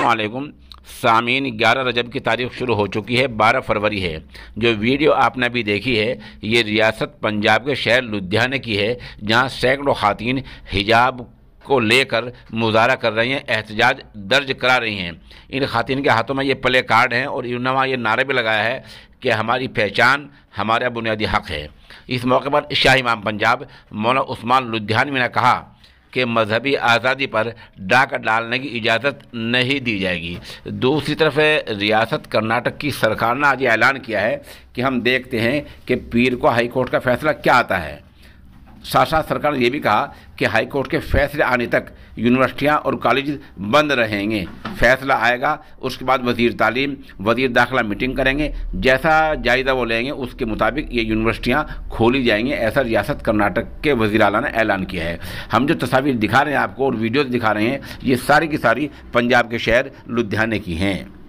अल्लाम सामीन ग्यारह रजब की तारीख शुरू हो चुकी है बारह फरवरी है जो वीडियो आपने अभी देखी है ये रियासत पंजाब के शहर लुधियाने की है जहाँ सैकड़ों खातन हिजाब को लेकर मुजाहरा कर रही हैं एहतजाज दर्ज करा रही हैं इन खातन के हाथों में ये प्ले कार्ड हैं और इन्होंने ये नारे भी लगाया है कि हमारी पहचान हमारा बुनियादी हक है इस मौके पर शाह इमाम पंजाब मौना उस्मान लुधियानवी ने कहा के मजहबी आज़ादी पर डाक डालने की इजाज़त नहीं दी जाएगी दूसरी तरफ रियासत कर्नाटक की सरकार ने आज ऐलान किया है कि हम देखते हैं कि पीर को हाईकोर्ट का फैसला क्या आता है साथ साथ सरकार ने यह भी कहा कि हाईकोर्ट के फैसले आने तक यूनिवर्सिटियाँ और कॉलेज बंद रहेंगे फैसला आएगा उसके बाद वजीर तालीम वजीर दाखिला मीटिंग करेंगे जैसा जायजा वो लेंगे उसके मुताबिक ये यूनिवर्सिटियां खोली जाएंगी ऐसा रियासत कर्नाटक के वजी अला ने ऐलान किया है हम जो तस्वीर दिखा रहे हैं आपको और वीडियोज़ दिखा रहे हैं ये सारी की सारी पंजाब के शहर लुधियाने की हैं